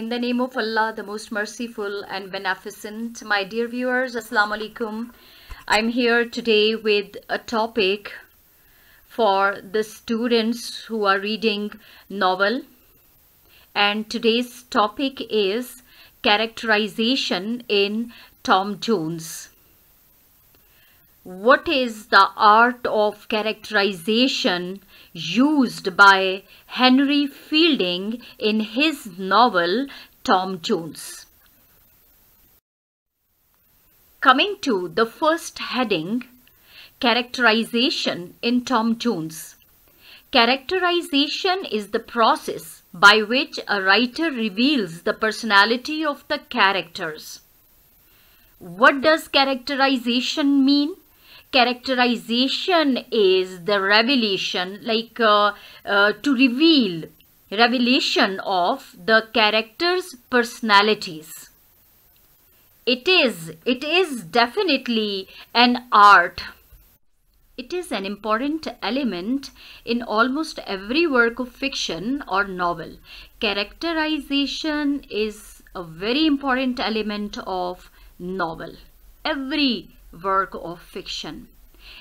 In the name of Allah, the most merciful and beneficent, my dear viewers, Assalamu alaikum. I'm here today with a topic for the students who are reading novel. And today's topic is characterization in Tom Jones. What is the art of characterization used by Henry Fielding in his novel Tom Jones. Coming to the first heading, characterization in Tom Jones. Characterization is the process by which a writer reveals the personality of the characters. What does characterization mean? characterization is the revelation like uh, uh, to reveal revelation of the characters personalities it is it is definitely an art it is an important element in almost every work of fiction or novel characterization is a very important element of novel every work of fiction.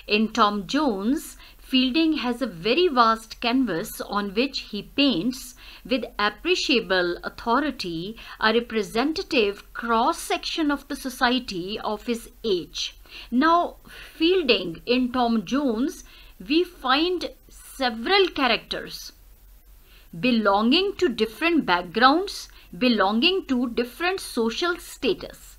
In Tom Jones, Fielding has a very vast canvas on which he paints with appreciable authority a representative cross-section of the society of his age. Now, Fielding in Tom Jones, we find several characters belonging to different backgrounds, belonging to different social status.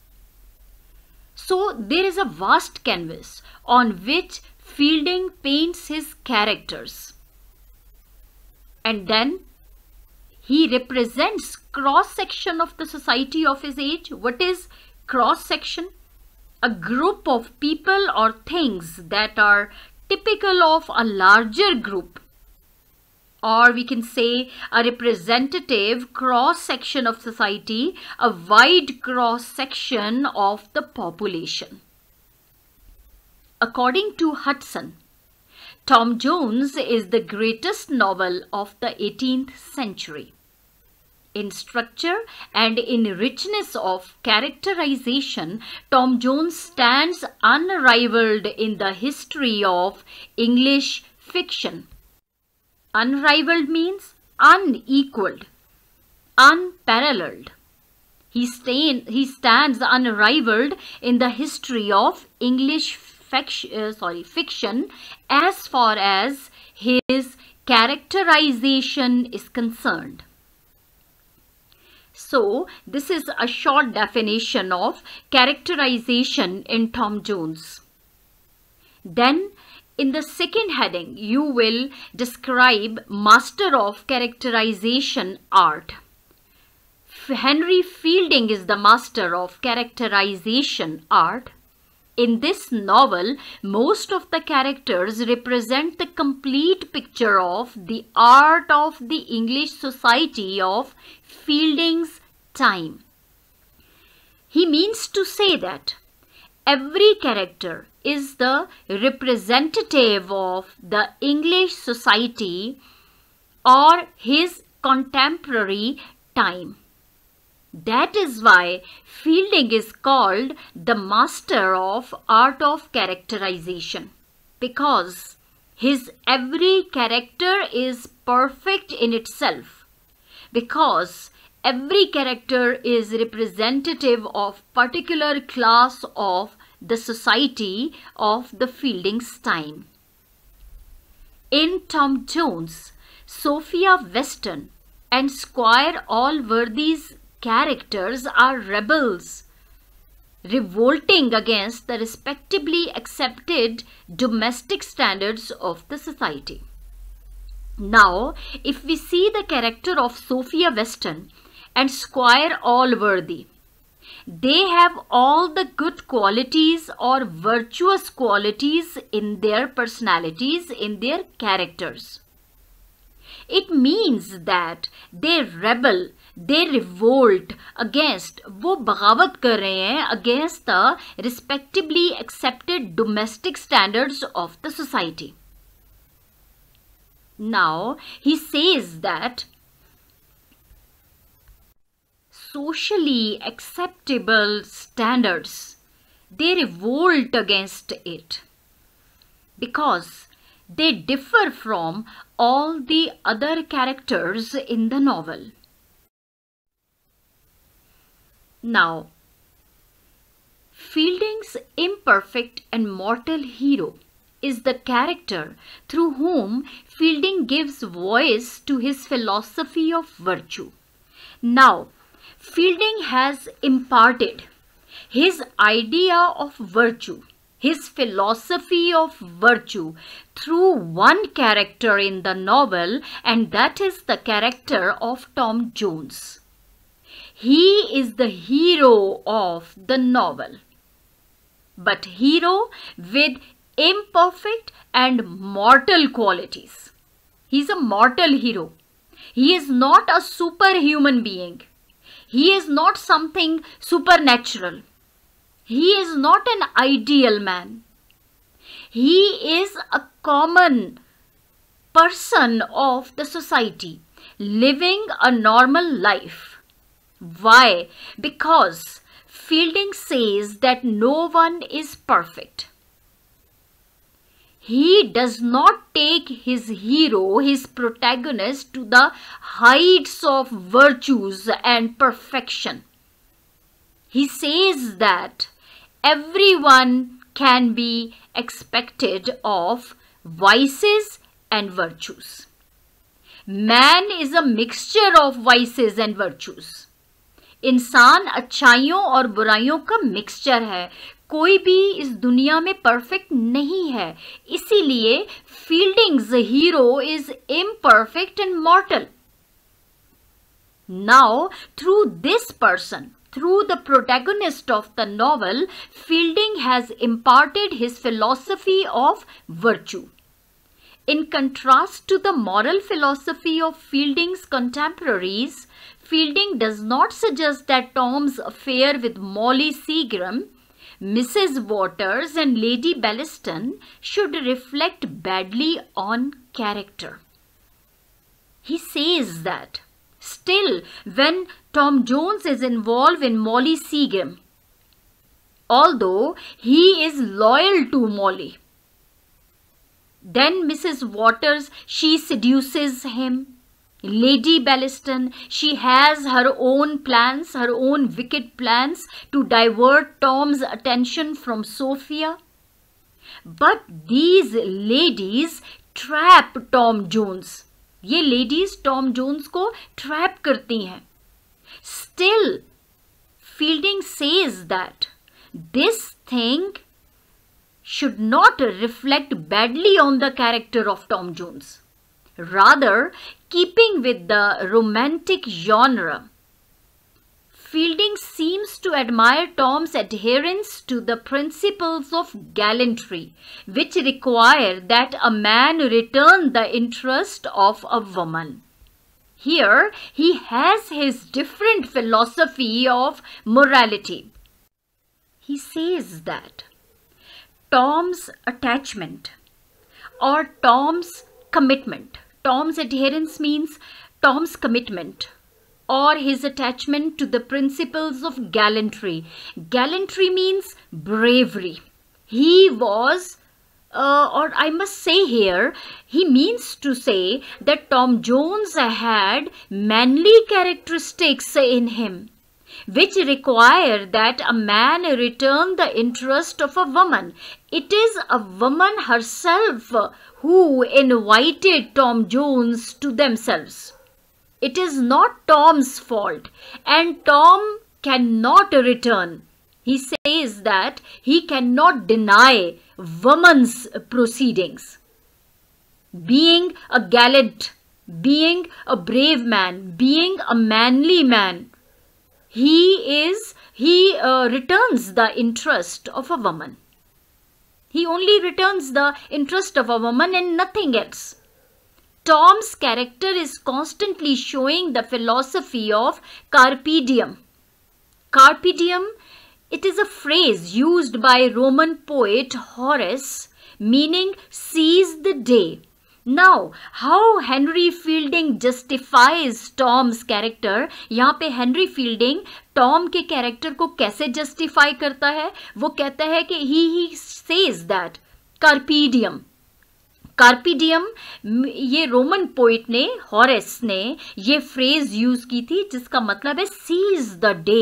So there is a vast canvas on which Fielding paints his characters. And then he represents cross-section of the society of his age. What is cross-section? A group of people or things that are typical of a larger group or we can say a representative cross section of society, a wide cross section of the population. According to Hudson, Tom Jones is the greatest novel of the 18th century. In structure and in richness of characterization, Tom Jones stands unrivaled in the history of English fiction. Unrivaled means unequaled, unparalleled. He, stain, he stands unrivaled in the history of English uh, sorry, fiction as far as his characterization is concerned. So, this is a short definition of characterization in Tom Jones. Then, in the second heading, you will describe master of characterization art. Henry Fielding is the master of characterization art. In this novel, most of the characters represent the complete picture of the art of the English society of Fielding's time. He means to say that every character is the representative of the English society or his contemporary time. That is why Fielding is called the master of art of characterization because his every character is perfect in itself because every character is representative of particular class of the society of the Fielding's time. In Tom Jones, Sophia Weston and Squire Allworthy's characters are rebels revolting against the respectably accepted domestic standards of the society. Now, if we see the character of Sophia Weston and Squire Allworthy, they have all the good qualities or virtuous qualities in their personalities, in their characters. It means that they rebel, they revolt against, वो बगावत कर रहे हैं against the respectively accepted domestic standards of the society. Now, he says that socially acceptable standards, they revolt against it because they differ from all the other characters in the novel. Now, Fielding's imperfect and mortal hero is the character through whom Fielding gives voice to his philosophy of virtue. Now, Fielding has imparted his idea of virtue, his philosophy of virtue through one character in the novel and that is the character of Tom Jones. He is the hero of the novel. But hero with imperfect and mortal qualities. He is a mortal hero. He is not a superhuman being. He is not something supernatural. He is not an ideal man. He is a common person of the society living a normal life. Why? Because Fielding says that no one is perfect he does not take his hero, his protagonist to the heights of virtues and perfection. He says that everyone can be expected of vices and virtues. Man is a mixture of vices and virtues. İnsan अच्छाइयों और बुराइयों का mixture है कोई भी इस दुनिया में perfect नहीं है इसीलिए Fielding's hero is imperfect and mortal now through this person through the protagonist of the novel fielding has imparted his philosophy of virtue in contrast to the moral philosophy of fielding's contemporaries fielding does not suggest that tom's affair with molly seagram Mrs. Waters and Lady Bellaston should reflect badly on character. He says that. Still, when Tom Jones is involved in Molly Seagrim, although he is loyal to Molly, then Mrs. Waters, she seduces him Lady Ballaston, she has her own plans, her own wicked plans to divert Tom's attention from Sophia. But these ladies trap Tom Jones. ये ladies Tom Jones को trap करती हैं Still, Fielding says that this thing should not reflect badly on the character of Tom Jones. Rather, keeping with the romantic genre. Fielding seems to admire Tom's adherence to the principles of gallantry, which require that a man return the interest of a woman. Here, he has his different philosophy of morality. He says that Tom's attachment or Tom's commitment Tom's adherence means Tom's commitment or his attachment to the principles of gallantry. Gallantry means bravery. He was, uh, or I must say here, he means to say that Tom Jones had manly characteristics in him which require that a man return the interest of a woman. It is a woman herself who invited Tom Jones to themselves. It is not Tom's fault and Tom cannot return. He says that he cannot deny woman's proceedings. Being a gallant being a brave man, being a manly man, he is he uh, returns the interest of a woman he only returns the interest of a woman and nothing else tom's character is constantly showing the philosophy of carpe diem carpe diem it is a phrase used by roman poet horace meaning seize the day now how Henry Fielding justifies Tom's character यहाँ पे Henry Fielding Tom के character को कैसे justify करता है वो कहता है कि ही ही सेज दैट कार्पीडियम कार्पीडियम ये रोमन पोइट ने हॉरेस ने ये फ्रेज यूज की थी जिसका मतलब है seize the day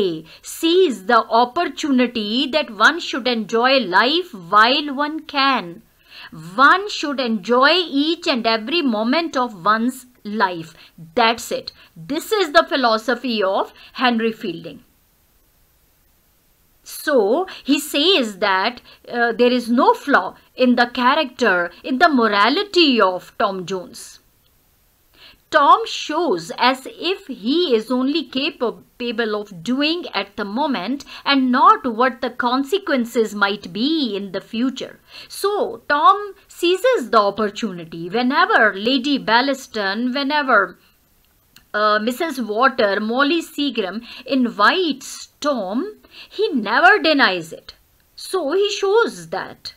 seize the opportunity that one should enjoy life while one can One should enjoy each and every moment of one's life. That's it. This is the philosophy of Henry Fielding. So he says that uh, there is no flaw in the character, in the morality of Tom Jones. Tom shows as if he is only capable of doing at the moment and not what the consequences might be in the future. So Tom seizes the opportunity whenever Lady Ballaston, whenever uh, Mrs. Water, Molly Seagram invites Tom, he never denies it. So he shows that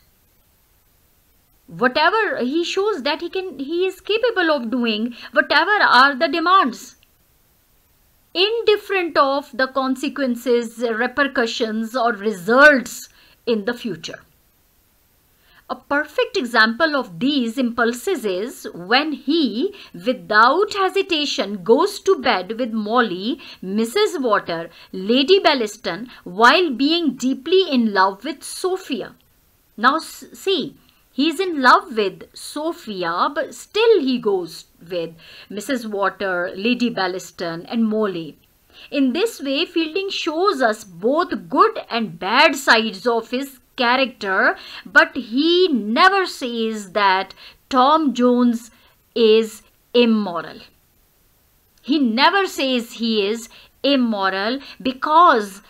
whatever he shows that he can he is capable of doing whatever are the demands indifferent of the consequences repercussions or results in the future a perfect example of these impulses is when he, without hesitation, goes to bed with Molly, Mrs. Water, Lady Belliston, while being deeply in love with Sophia. Now see, He's in love with Sophia, but still he goes with Mrs. Water, Lady Ballaston, and Molly. In this way, Fielding shows us both good and bad sides of his character, but he never says that Tom Jones is immoral. He never says he is immoral because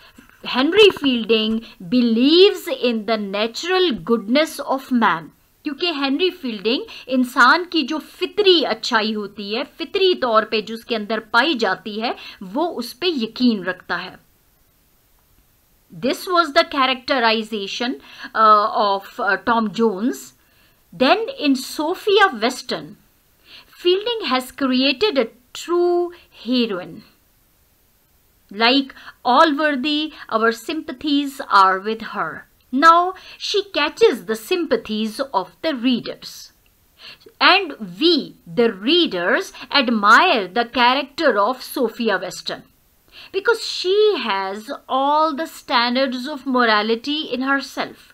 Henry Fielding believes in the natural goodness of man क्योंकि Henry Fielding इंसान की जो फितरी अच्छाई होती है फितरी तौर पे जो उसके अंदर पाई जाती है वो उस पर यकीन रखता है this was the characterization of Tom Jones then in Sophia Western Fielding has created a true heroine Like all worthy, our sympathies are with her. Now she catches the sympathies of the readers. And we, the readers, admire the character of Sophia Weston because she has all the standards of morality in herself.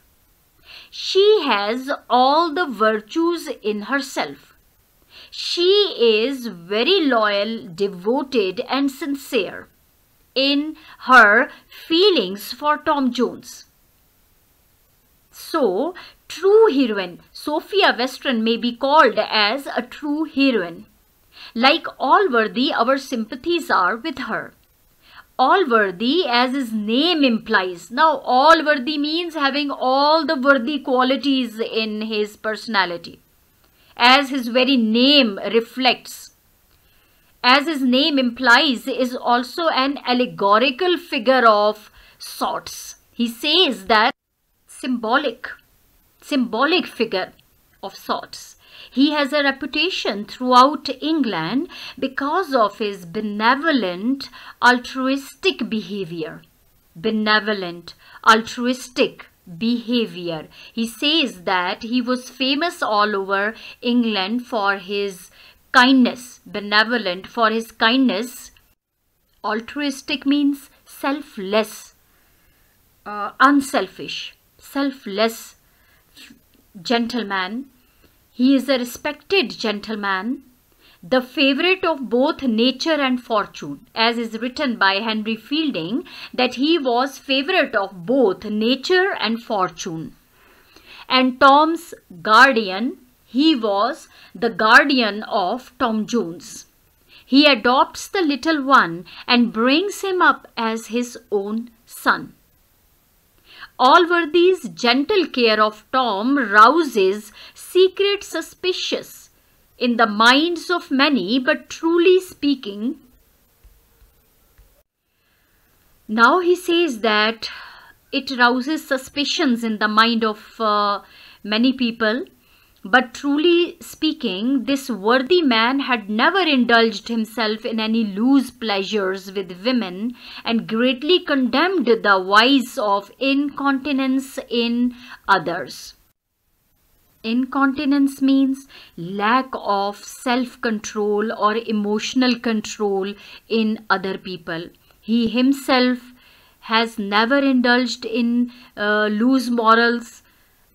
She has all the virtues in herself. She is very loyal, devoted and sincere in her feelings for Tom Jones. So, true heroine, Sophia Western may be called as a true heroine. Like Allworthy, our sympathies are with her. Allworthy, as his name implies. Now, Allworthy means having all the worthy qualities in his personality, as his very name reflects as his name implies, is also an allegorical figure of sorts. He says that symbolic, symbolic figure of sorts. He has a reputation throughout England because of his benevolent, altruistic behavior. Benevolent, altruistic behavior. He says that he was famous all over England for his kindness, benevolent for his kindness. Altruistic means selfless, uh, unselfish, selfless gentleman. He is a respected gentleman, the favorite of both nature and fortune, as is written by Henry Fielding that he was favorite of both nature and fortune. And Tom's guardian he was the guardian of Tom Jones. He adopts the little one and brings him up as his own son. Allworthy's gentle care of Tom rouses secret suspicions in the minds of many, but truly speaking, now he says that it rouses suspicions in the mind of uh, many people but truly speaking, this worthy man had never indulged himself in any loose pleasures with women and greatly condemned the vice of incontinence in others. Incontinence means lack of self-control or emotional control in other people. He himself has never indulged in uh, loose morals,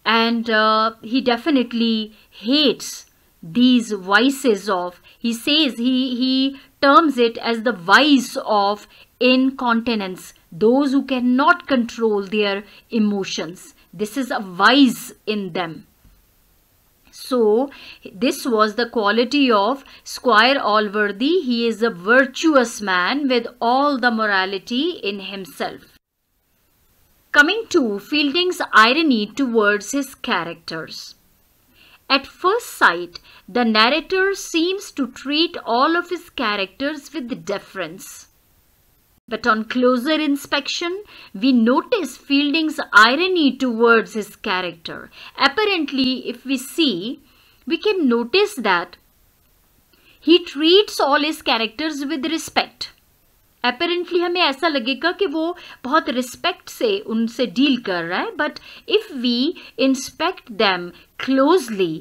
and uh, he definitely hates these vices of he says he he terms it as the vice of incontinence those who cannot control their emotions this is a vice in them so this was the quality of squire allworthy he is a virtuous man with all the morality in himself Coming to Fielding's irony towards his characters. At first sight, the narrator seems to treat all of his characters with deference. But on closer inspection, we notice Fielding's irony towards his character. Apparently, if we see, we can notice that he treats all his characters with respect. Apparently हमें ऐसा लगेगा कि वो बहुत respect से उनसे deal कर रहा है but if we inspect them Closely,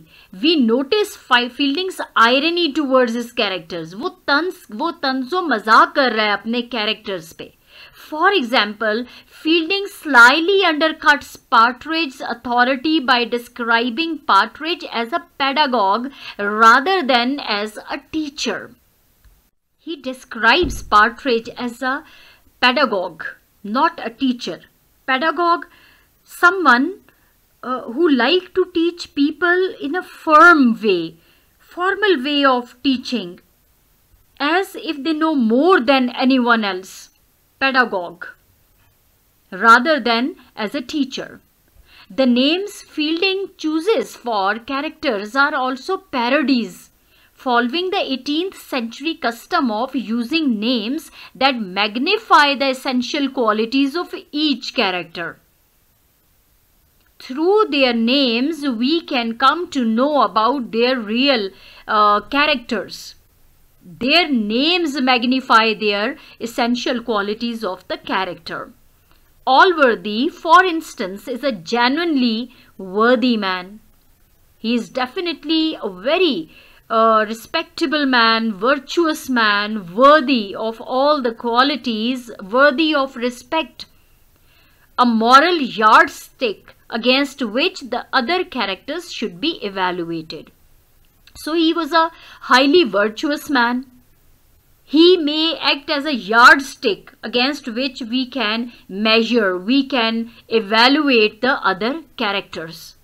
we notice five feelings irony towards his characters. वो तंस वो तंजो मजाक कर रहा है अपने characters पे For example, Fielding slyly undercuts Partridge's authority by describing Partridge as a pedagogue rather than as a teacher. He describes Partridge as a pedagogue, not a teacher. Pedagogue, someone uh, who like to teach people in a firm way, formal way of teaching, as if they know more than anyone else. Pedagogue rather than as a teacher. The names Fielding chooses for characters are also parodies following the 18th century custom of using names that magnify the essential qualities of each character. Through their names, we can come to know about their real uh, characters. Their names magnify their essential qualities of the character. Allworthy, for instance, is a genuinely worthy man. He is definitely a very a respectable man, virtuous man, worthy of all the qualities, worthy of respect, a moral yardstick against which the other characters should be evaluated. So he was a highly virtuous man. He may act as a yardstick against which we can measure, we can evaluate the other characters.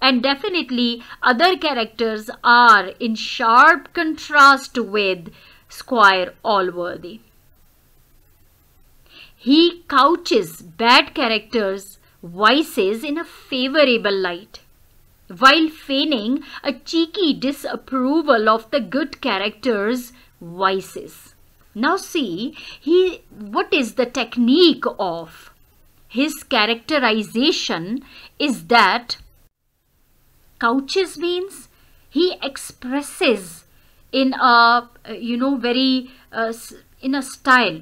And definitely other characters are in sharp contrast with Squire Allworthy. He couches bad characters' vices in a favorable light while feigning a cheeky disapproval of the good character's vices. Now see, he, what is the technique of? His characterization is that couches means he expresses in a you know very uh, in a style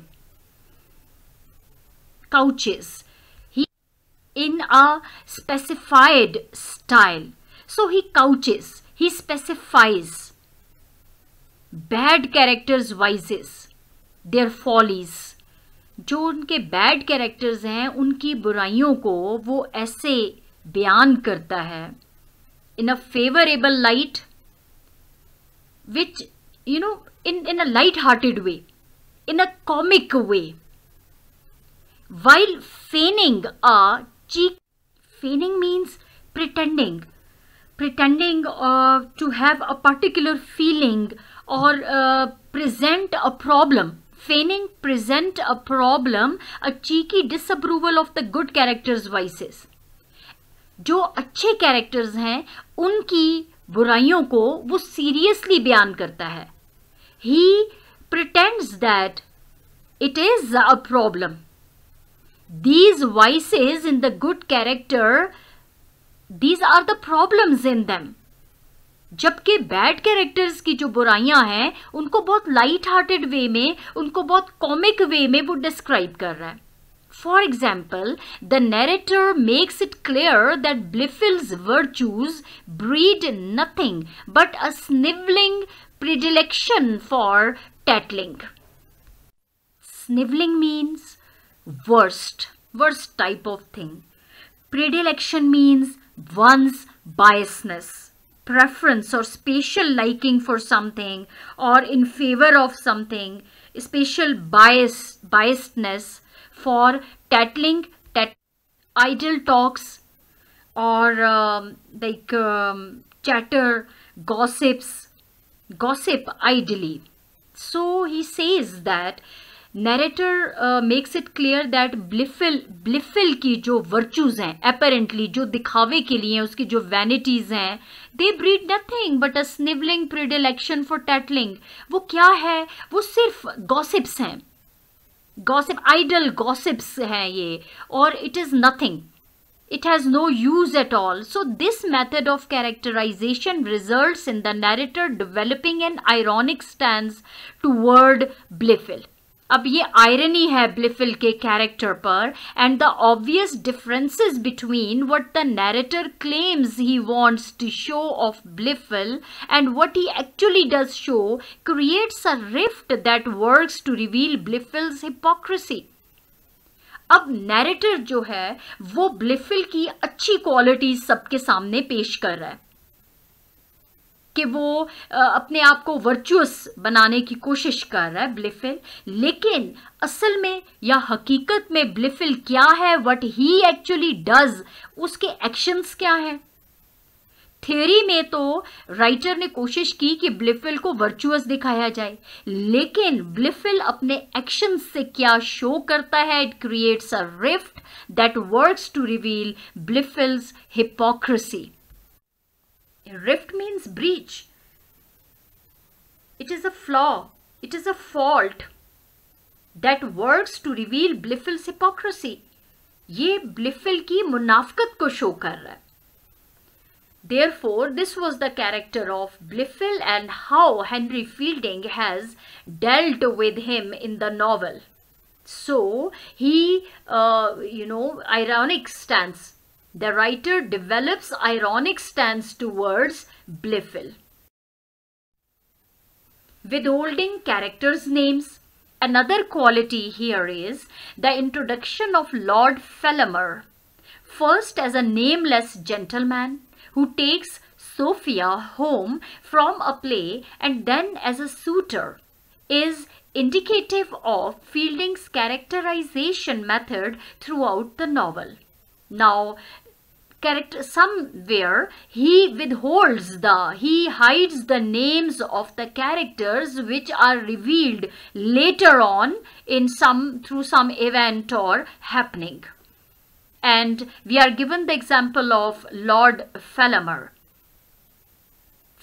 couches he in a specified style so he couches he specifies bad characters vices their follies जो उनके bad characters हैं उनकी बुराइयों को वो ऐसे बयान करता है in a favorable light which you know in, in a light-hearted way in a comic way while feigning a cheek feigning means pretending pretending uh, to have a particular feeling or uh, present a problem feigning present a problem a cheeky disapproval of the good character's vices जो अच्छे characters हैं उनकी बुराइयों को वो seriously बयान करता है he pretends that it is a problem these vices in the good character these are the problems in them जबकि बैड कैरेक्टर्स की जो बुराइयां हैं उनको बहुत लाइट हार्टेड वे में उनको बहुत कॉमिक वे में वो डिस्क्राइब कर रहा है For example, the narrator makes it clear that Blifil's virtues breed nothing but a sniveling predilection for tattling. Sniveling means worst, worst type of thing. Predilection means one's biasness, preference or special liking for something or in favor of something, special bias, biasedness for tattling idle talks और like chatter gossips gossip idly so he says that narrator makes it clear that Blifil Blifil की जो virtues हैं apparently जो दिखावे के लिए उसकी जो वैनिटीज हैं they breed nothing but a snivelling predilection for tattling वो क्या है वो सिर्फ गॉसिप्स हैं gossip idle gossips hai or it is nothing it has no use at all so this method of characterization results in the narrator developing an ironic stance toward blifil अब ये irony है ब्लिफिल के character पर and the obvious differences between what the narrator claims he wants to show of Blifil and what he actually does show creates a rift that works to reveal Blifil's hypocrisy अब narrator जो है वो ब्लिफिल की अच्छी qualities सबके सामने पेश कर रहा है कि वो अपने आप को वर्चुअस बनाने की कोशिश कर रहा है ब्लिफिल लेकिन असल में या हकीकत में ब्लिफिल क्या है वट ही एक्चुअली डज उसके एक्शंस क्या हैं थ्योरी में तो राइटर ने कोशिश की कि ब्लिफिल को वर्चुअस दिखाया जाए लेकिन ब्लिफिल अपने एक्शन से क्या शो करता है it creates a rift that works to reveal Blifil's hypocrisy rift means breach. It is a flaw. It is a fault that works to reveal Blifel's hypocrisy. ये ब्लिफिल की मुनाफ्त को show कर रहा Therefore, this was the character of Blifil and how Henry Fielding has dealt with him in the novel. So, he, uh, you know, ironic stance the writer develops ironic stance towards Blifil. Withholding characters' names. Another quality here is the introduction of Lord Felimer, first as a nameless gentleman who takes Sophia home from a play and then as a suitor is indicative of Fielding's characterization method throughout the novel. Now, character somewhere he withholds the he hides the names of the characters which are revealed later on in some through some event or happening and we are given the example of lord falamer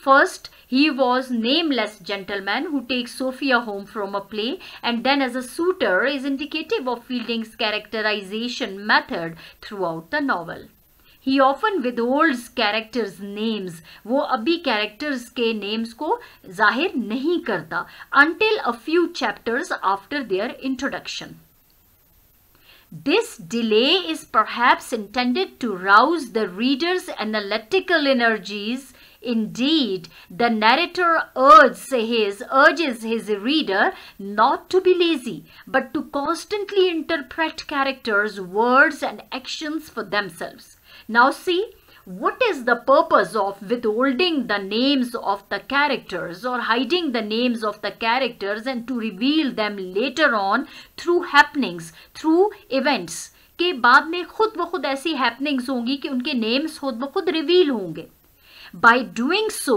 First, he was nameless gentleman who takes Sophia home from a play and then as a suitor is indicative of Fielding's characterization method throughout the novel. He often withholds characters names वो अभी characters के names को जाहिर नहीं करता until a few chapters after their introduction This delay is perhaps intended to rouse the reader's analytical energies. Indeed, the narrator urges his, urges his reader not to be lazy, but to constantly interpret characters, words and actions for themselves. Now see, what is the purpose of withholding the names of the characters or hiding the names of the characters and to reveal them later on through happenings, through events के बाद में खुद ब खुद ऐसी happenings होंगी कि उनके नेम्स खुद ब खुद रिवील होंगे By doing so,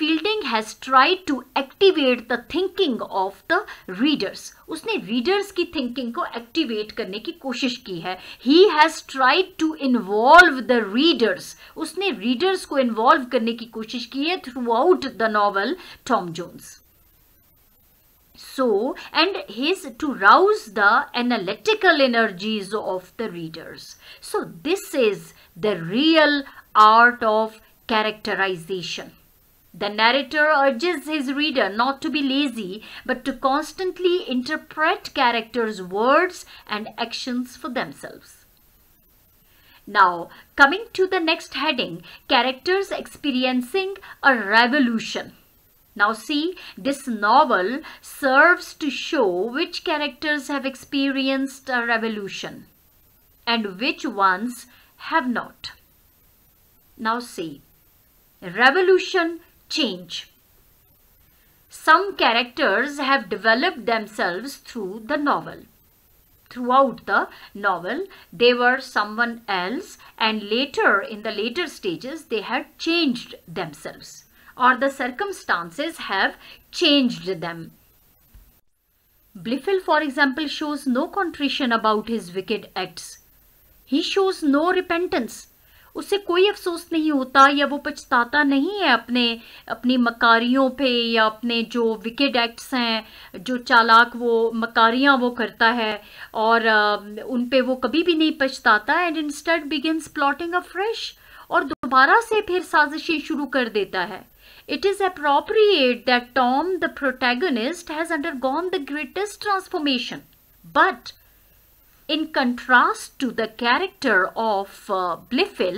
fielding has tried to activate the thinking of the readers उसने readers की thinking को activate करने की कोशिश की है he has tried to involve the readers उसने readers को involve करने की कोशिश की है throughout the novel Tom Jones so and his to rouse the analytical energies of the readers so this is the real art of characterization the narrator urges his reader not to be lazy, but to constantly interpret characters' words and actions for themselves. Now, coming to the next heading, characters experiencing a revolution. Now see, this novel serves to show which characters have experienced a revolution and which ones have not. Now see, revolution change. Some characters have developed themselves through the novel. Throughout the novel, they were someone else and later in the later stages, they had changed themselves or the circumstances have changed them. Blifil, for example, shows no contrition about his wicked acts. He shows no repentance उससे कोई अफसोस नहीं होता या वो पछताता नहीं है अपने अपनी मकारियों पे या अपने जो विकेड एक्ट्स हैं जो चालाक वो मकारियाँ वो करता है और उन पे वो कभी भी नहीं पछताता and instead begins plotting a fresh और दोबारा से फिर साजिशें शुरू कर देता है is appropriate that Tom the protagonist has undergone the greatest transformation but In contrast to the character of uh, Blifil,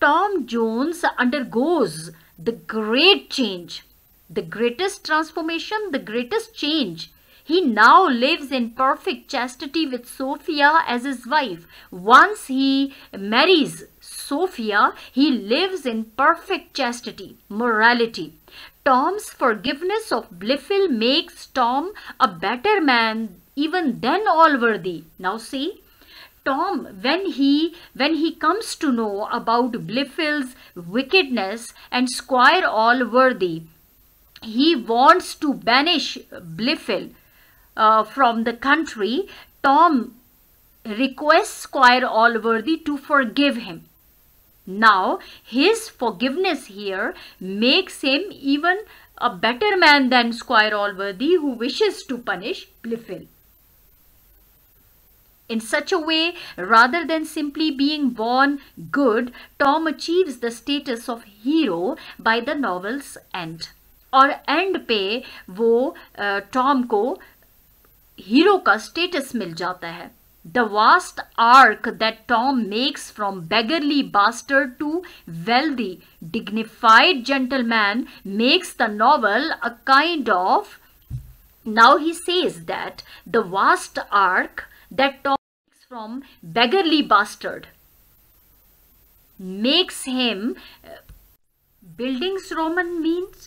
Tom Jones undergoes the great change, the greatest transformation, the greatest change. He now lives in perfect chastity with Sophia as his wife. Once he marries Sophia, he lives in perfect chastity, morality. Tom's forgiveness of Blifil makes Tom a better man even then all were they. Now see, Tom, when he, when he comes to know about Blifil's wickedness and Squire Allworthy, he wants to banish Blifil uh, from the country. Tom requests Squire Allworthy to forgive him. Now, his forgiveness here makes him even a better man than Squire Allworthy who wishes to punish Blifil. In such a way, rather than simply being born good, Tom achieves the status of hero by the novel's end. Or end pe wo uh, Tom ko hero ka status mil jata hai. The vast arc that Tom makes from beggarly bastard to wealthy, dignified gentleman makes the novel a kind of... Now he says that the vast arc that Tom from beggarly bastard makes him uh, buildings roman means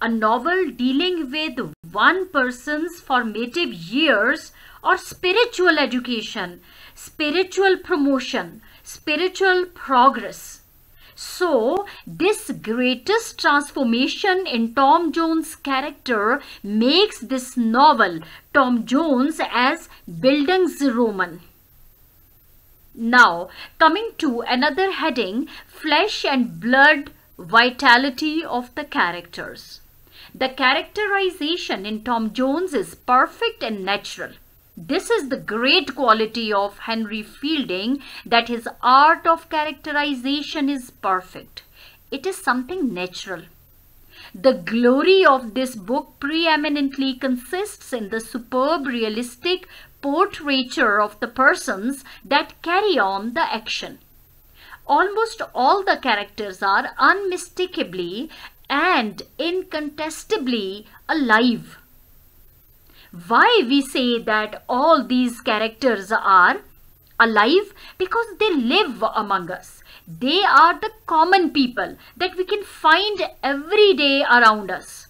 a novel dealing with one person's formative years or spiritual education spiritual promotion spiritual progress so this greatest transformation in tom jones character makes this novel tom jones as Buildings Roman. Now, coming to another heading, flesh and blood vitality of the characters. The characterization in Tom Jones is perfect and natural. This is the great quality of Henry Fielding that his art of characterization is perfect. It is something natural. The glory of this book preeminently consists in the superb realistic portraiture of the persons that carry on the action. Almost all the characters are unmistakably and incontestably alive. Why we say that all these characters are alive? Because they live among us. They are the common people that we can find every day around us.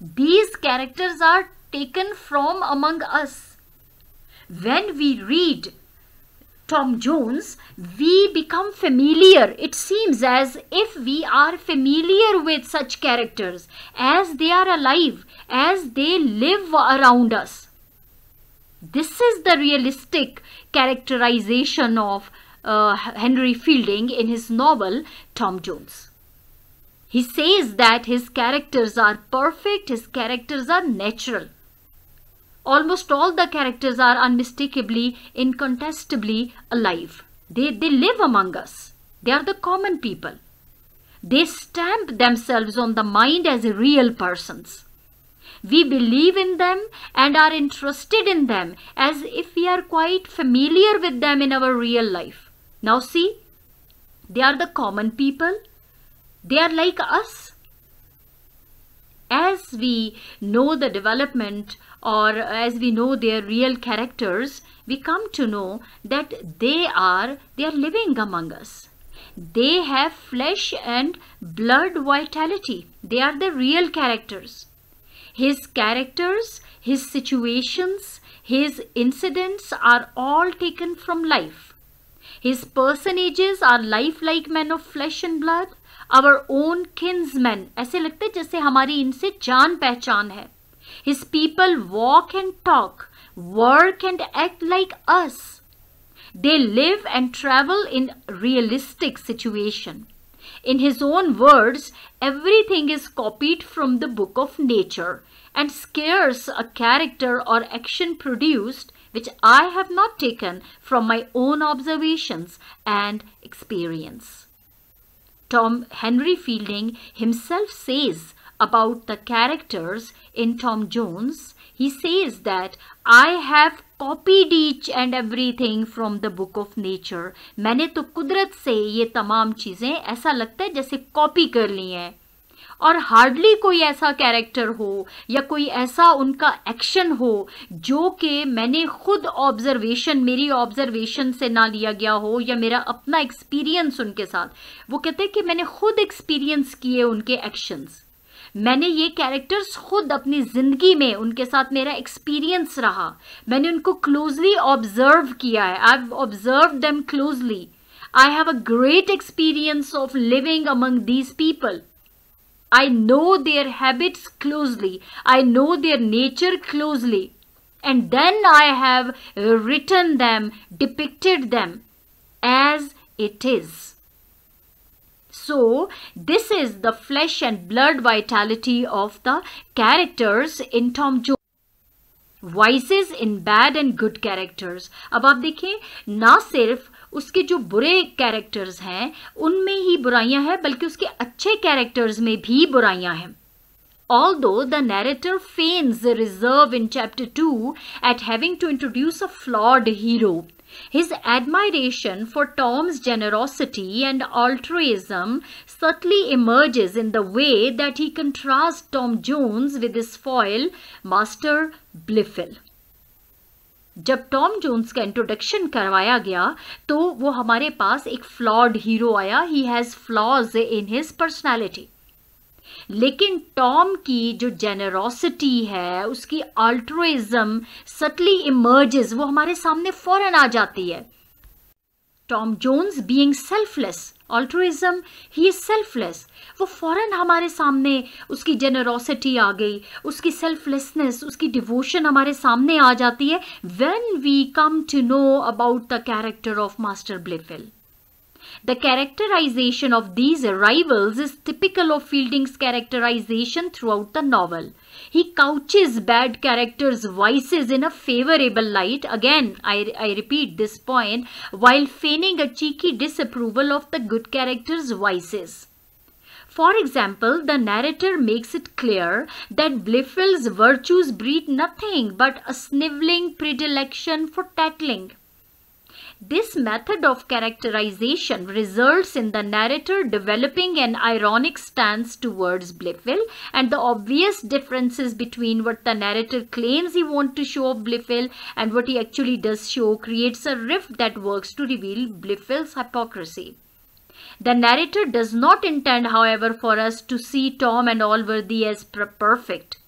These characters are taken from among us when we read Tom Jones, we become familiar. It seems as if we are familiar with such characters as they are alive, as they live around us. This is the realistic characterization of uh, Henry Fielding in his novel Tom Jones. He says that his characters are perfect, his characters are natural almost all the characters are unmistakably, incontestably alive. They, they live among us. They are the common people. They stamp themselves on the mind as real persons. We believe in them and are interested in them as if we are quite familiar with them in our real life. Now see, they are the common people. They are like us. As we know the development or as we know their real characters, we come to know that they are, they are living among us. They have flesh and blood vitality. They are the real characters. His characters, his situations, his incidents are all taken from life. His personages are lifelike men of flesh and blood, our own kinsmen. ऐसे लगता है जैसे हमारी इनसे जान पहचान है his people walk and talk, work and act like us. They live and travel in realistic situation. In his own words, everything is copied from the book of nature and scarce a character or action produced which I have not taken from my own observations and experience. Tom Henry Fielding himself says about the characters in Tom Jones, he says that I have copied each and everything from the book of nature. मैंने तो कुदरत से ये तमाम चीज़ें ऐसा लगता है जैसे कॉपी कर ली हैं और हार्डली कोई ऐसा कैरेक्टर हो या कोई ऐसा उनका एक्शन हो जो कि मैंने खुद ऑब्जर्वेशन मेरी ऑब्जर्वेशन से ना लिया गया हो या मेरा अपना एक्सपीरियंस उनके साथ वो कहते हैं कि मैंने खुद एक्सपीरियंस किए उनके एक्शंस मैंने ये कैरेक्टर्स खुद अपनी ज़िंदगी में उनके साथ मेरा एक्सपीरियंस रहा मैंने उनको क्लोजली ऑब्जर्व किया है I observe them closely I have a great experience of living among these people I know their habits closely I know their nature closely and then I have return them depicted them as it is so this is the flesh and blood vitality of the characters in tom jo vices in bad and good characters अब आप देखें ना सिर्फ उसके जो बुरे characters हैं उनमें ही बुराइयां हैं बल्कि उसके अच्छे कैरेक्टर्स में भी बुराइयां हैं although the narrator feigns reserve in chapter two eight having to introduce a flawed hero His admiration for Tom's generosity and altruism subtly emerges in the way that he contrasts Tom Jones with his foil, Master Blifil. जब Tom Jones का introduction करवाया गया तो वो हमारे पास एक flawed hero आया he has flaws in his personality लेकिन टॉम की जो जेनरोसिटी है उसकी अल्ट्रोइज्म सटली इमर्जेस वो हमारे सामने फौरन आ जाती है Tom Jones being selfless altruism he is selfless वो फौरन हमारे सामने उसकी जेनरोसिटी आ गई उसकी सेल्फलेसनेस उसकी डिवोशन हमारे सामने आ जाती है when we come to know about the character of Master Blifil The characterization of these rivals is typical of Fielding's characterization throughout the novel. He couches bad characters' vices in a favorable light. Again, I, I repeat this point, while feigning a cheeky disapproval of the good characters' vices. For example, the narrator makes it clear that Blifil's virtues breed nothing but a sniveling predilection for tattling. This method of characterization results in the narrator developing an ironic stance towards Blifil and the obvious differences between what the narrator claims he wants to show of Blifil and what he actually does show creates a rift that works to reveal Blifil's hypocrisy. The narrator does not intend, however, for us to see Tom and Allworthy as perfect.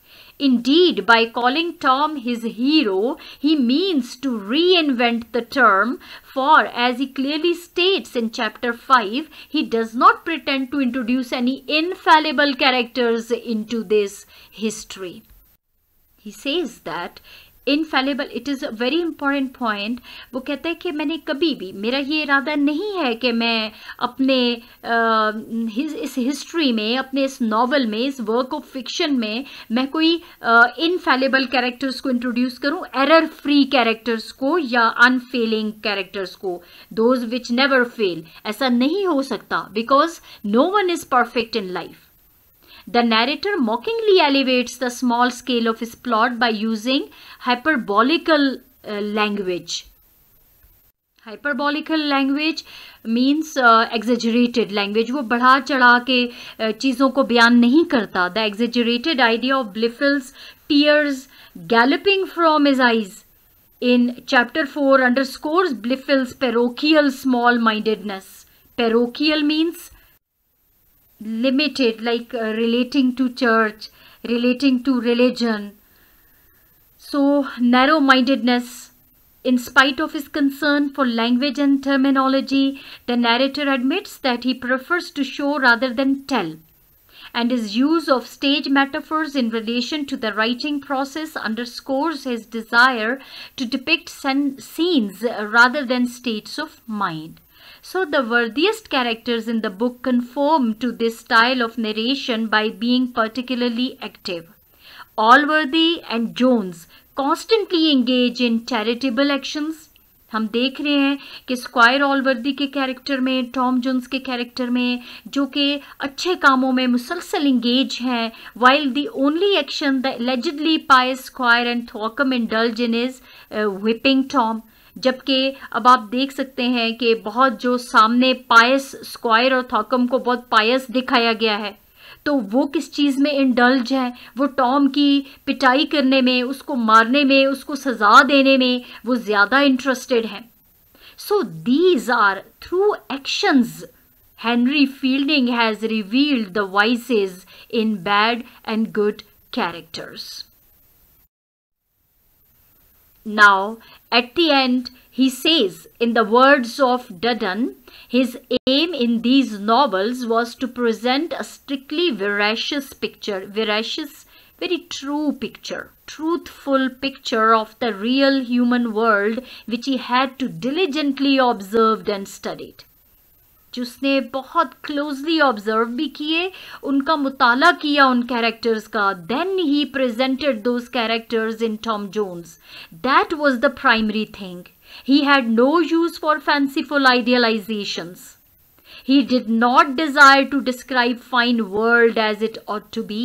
Indeed, by calling Tom his hero, he means to reinvent the term, for as he clearly states in chapter 5, he does not pretend to introduce any infallible characters into this history. He says that infallible it is a very important point वो कहते हैं कि मैंने कभी भी मेरा ये इरादा नहीं है कि मैं अपने uh, इस हिस्ट्री में अपने इस नावल में इस वर्क ऑफ फिक्शन में मैं कोई इनफेलेबल कैरेक्टर्स को इंट्रोड्यूस करूं एरर फ्री कैरेक्टर्स को या अनफेलिंग कैरेक्टर्स को दोज विच नेवर फेल ऐसा नहीं हो सकता because no one is perfect in life The narrator mockingly elevates the small scale of his plot by using hyperbolical uh, language. Hyperbolical language means uh, exaggerated language. वो बढ़ा चढ़ा के uh, चीजों को बयान नहीं करता. The exaggerated idea of Blifil's tears galloping from his eyes in chapter 4 underscores Blifil's parochial small-mindedness. Parochial means limited like uh, relating to church relating to religion so narrow-mindedness in spite of his concern for language and terminology the narrator admits that he prefers to show rather than tell and his use of stage metaphors in relation to the writing process underscores his desire to depict scenes uh, rather than states of mind. So the worthiest characters in the book conform to this style of narration by being particularly active. Allworthy and Jones constantly engage in charitable actions. हम देख रहे हैं कि square ऑलवर्दी के character में Tom Jones के character में जो कि अच्छे कामों में मुसलसल इंगेज हैं while the only action the allegedly pious Square and Thwackum indulge in is whipping Tom जबकि अब आप देख सकते हैं कि बहुत जो सामने पायस स्क्वायर और थॉकम को बहुत पायस दिखाया गया है तो वो किस चीज़ में इंडल्ज है वो टॉम की पिटाई करने में उसको मारने में उसको सज़ा देने में वो ज़्यादा इंटरेस्टेड हैं so these are through actions Henry Fielding has revealed the vices in bad and good characters now At the end, he says, in the words of Dudden, his aim in these novels was to present a strictly veracious picture, veracious, very true picture, truthful picture of the real human world which he had to diligently observed and studied. जिसने बहुत closely observe भी किए उनका मुताला किया उन characters का then he presented those characters in Tom Jones that was the primary thing he had no use for fanciful idealizations he did not desire to describe fine world as it ought to be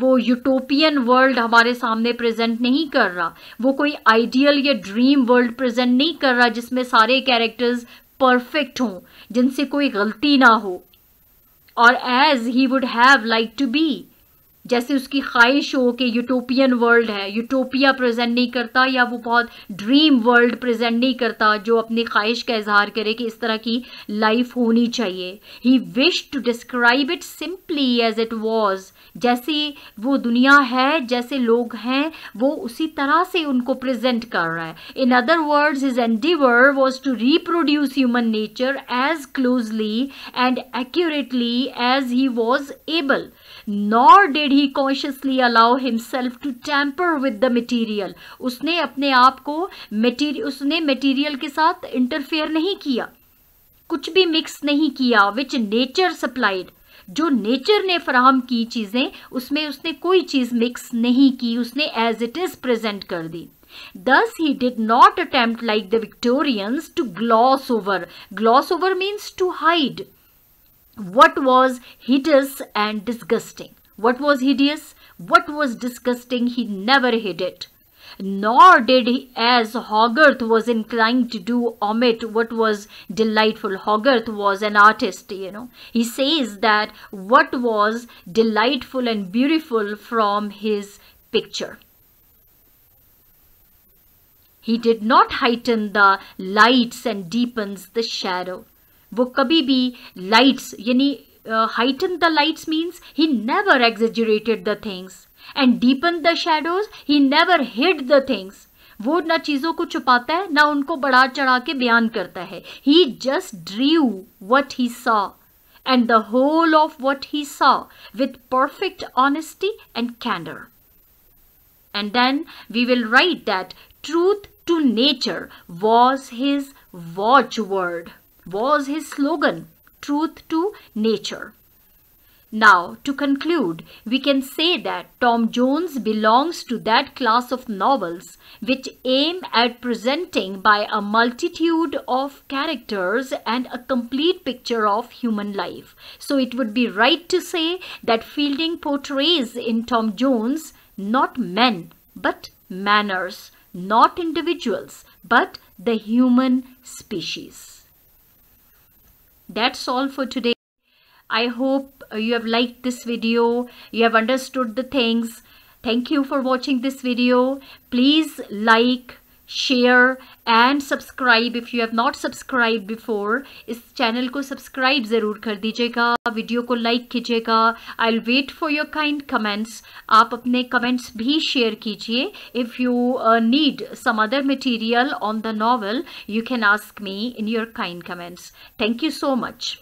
वो utopian world हमारे सामने present नहीं कर रहा वो कोई ideal या dream world present नहीं कर रहा जिसमें सारे कैरेक्टर्स परफेक्ट हों जिनसे कोई गलती ना हो और as he would have like to be जैसे उसकी ख्वाहिश हो कि यूटोपियन वर्ल्ड है यूटोपिया प्रेजेंट नहीं करता या वो बहुत ड्रीम वर्ल्ड प्रेजेंट नहीं करता जो अपनी ख्वाहिश का इजहार करे कि इस तरह की लाइफ होनी चाहिए he wish to describe it simply as it was जैसी वो दुनिया है जैसे लोग हैं वो उसी तरह से उनको प्रेजेंट कर रहा है in other words his endeavour was to reproduce human nature as closely and accurately as he was able nor did he consciously allow himself to tamper with the material उसने अपने आप को मटीरियल उसने material के साथ interfere नहीं किया कुछ भी मिक्स नहीं किया विच नेचर सप्लाइड जो नेचर ने फ्राहम की चीज़ें उसमें उसने कोई चीज़ मिक्स नहीं की उसने एज इट इज़ प्रेजेंट कर दी thus he did not attempt like the victorians to gloss over gloss over means to hide what was hideous and disgusting what was hideous what was disgusting he never hid it nor did he, as Hogarth was inclined to do, omit what was delightful. Hogarth was an artist, you know. He says that what was delightful and beautiful from his picture. He did not heighten the lights and deepens the shadow. वो कभी भी lights यानी uh, heighten the lights means he never exaggerated the things and deepened the shadows he never hid the things वो ना चीज़ों को छुपाता है ना उनको बढ़ा चढ़ा के बयान करता है he just drew what he saw and the whole of what he saw with perfect honesty and candour and then we will write that truth to nature was his watchword, was his slogan, truth to nature. Now, to conclude, we can say that Tom Jones belongs to that class of novels which aim at presenting by a multitude of characters and a complete picture of human life. So it would be right to say that Fielding portrays in Tom Jones not men but manners, not individuals but the human species. That's all for today. I hope you have liked this video. You have understood the things. Thank you for watching this video. Please like, share and subscribe if you have not subscribed before Is channel ko subscribe ज़रूर kar dijega. Video ko like kijega. I'll wait for your kind comments आप apne comments bhi share kijiye. if you uh, need some other material on the novel you can ask me in your kind comments thank you so much